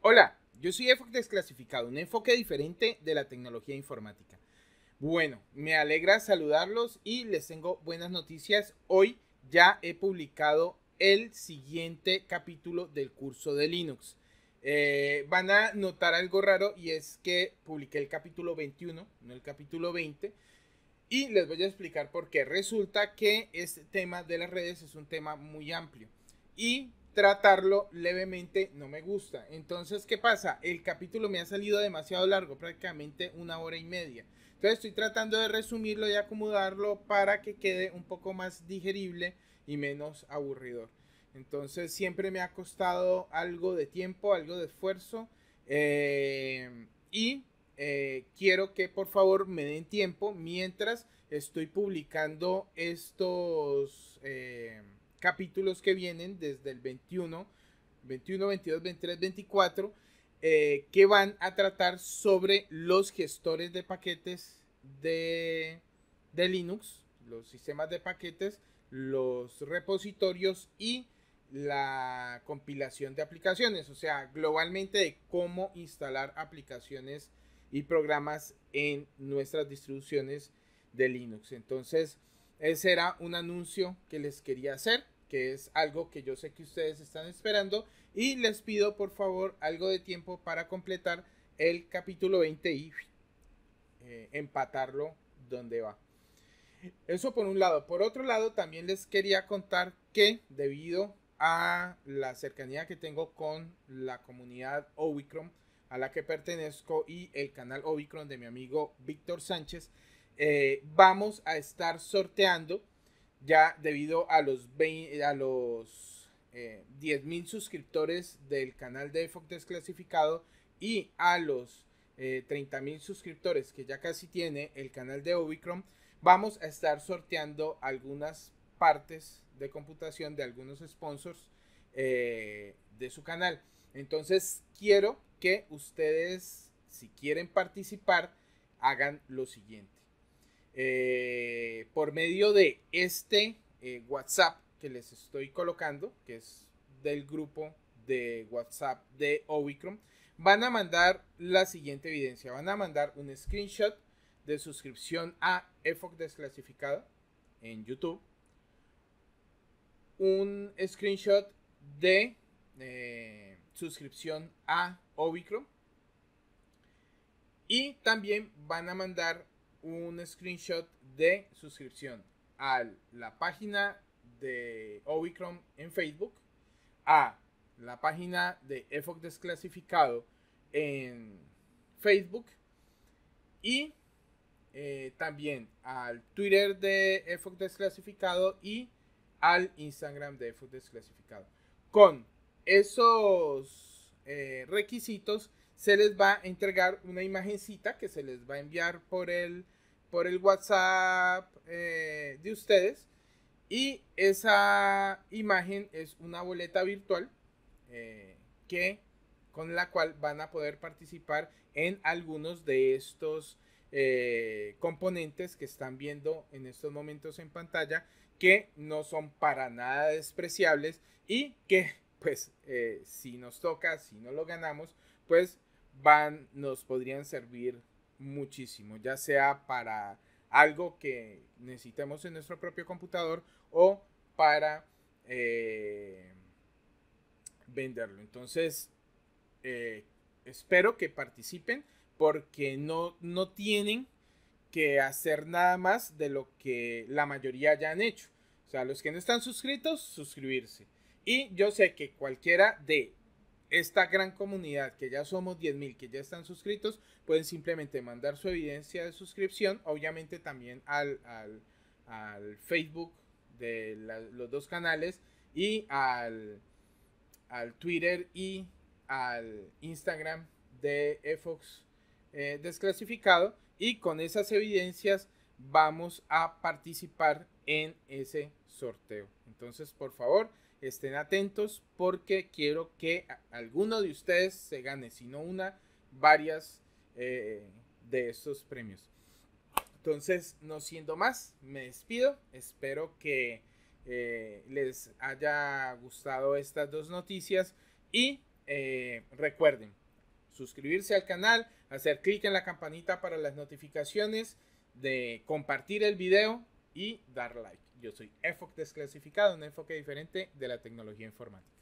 Hola, yo soy EFOC Desclasificado, un enfoque diferente de la tecnología informática. Bueno, me alegra saludarlos y les tengo buenas noticias. Hoy ya he publicado el siguiente capítulo del curso de Linux. Eh, van a notar algo raro y es que publiqué el capítulo 21, no el capítulo 20. Y les voy a explicar por qué. Resulta que este tema de las redes es un tema muy amplio. Y tratarlo levemente no me gusta. Entonces, ¿qué pasa? El capítulo me ha salido demasiado largo, prácticamente una hora y media. Entonces estoy tratando de resumirlo y acomodarlo para que quede un poco más digerible y menos aburridor. Entonces siempre me ha costado algo de tiempo, algo de esfuerzo. Eh, y eh, quiero que por favor me den tiempo mientras estoy publicando estos... Eh, capítulos que vienen desde el 21, 21, 22, 23, 24, que van a tratar sobre los gestores de paquetes de, de Linux, los sistemas de paquetes, los repositorios y la compilación de aplicaciones, o sea, globalmente de cómo instalar aplicaciones y programas en nuestras distribuciones de Linux. Entonces, ese era un anuncio que les quería hacer, que es algo que yo sé que ustedes están esperando. Y les pido por favor algo de tiempo para completar el capítulo 20 y eh, empatarlo donde va. Eso por un lado. Por otro lado, también les quería contar que debido a la cercanía que tengo con la comunidad Ovicron, a la que pertenezco, y el canal Ovicron de mi amigo Víctor Sánchez, eh, vamos a estar sorteando ya debido a los, 20, a los 10.000 eh, suscriptores del canal de Fox Desclasificado y a los eh, 30.000 suscriptores que ya casi tiene el canal de Obicrom, vamos a estar sorteando algunas partes de computación de algunos sponsors eh, de su canal. Entonces quiero que ustedes, si quieren participar, hagan lo siguiente. Eh, por medio de este eh, WhatsApp que les estoy colocando, que es del grupo de WhatsApp de Obicrom, van a mandar la siguiente evidencia. Van a mandar un screenshot de suscripción a EFOC Desclasificado en YouTube. Un screenshot de eh, suscripción a Obicrom Y también van a mandar un screenshot de suscripción a la página de Obicron en Facebook, a la página de EFOC Desclasificado en Facebook y eh, también al Twitter de EFOC Desclasificado y al Instagram de EFOC Desclasificado. Con esos eh, requisitos se les va a entregar una imagencita que se les va a enviar por el, por el WhatsApp eh, de ustedes. Y esa imagen es una boleta virtual eh, que, con la cual van a poder participar en algunos de estos eh, componentes que están viendo en estos momentos en pantalla que no son para nada despreciables y que pues si nos toca, si no lo ganamos, pues van, nos podrían servir muchísimo, ya sea para algo que necesitemos en nuestro propio computador o para eh, venderlo. Entonces, eh, espero que participen porque no, no tienen que hacer nada más de lo que la mayoría ya han hecho. O sea, los que no están suscritos, suscribirse. Y yo sé que cualquiera de esta gran comunidad, que ya somos 10.000, que ya están suscritos, pueden simplemente mandar su evidencia de suscripción, obviamente también al, al, Facebook de los dos canales y al, Twitter y al Instagram de Fox eh, desclasificado y con esas evidencias vamos a participar en ese sorteo. Entonces, por favor, estén atentos porque quiero que alguno de ustedes se gane, si no una, varias eh, de estos premios. Entonces, no siendo más, me despido. Espero que eh, les haya gustado estas dos noticias y eh, recuerden suscribirse al canal, hacer clic en la campanita para las notificaciones, de compartir el video y dar like yo soy EFOC desclasificado, un enfoque diferente de la tecnología informática.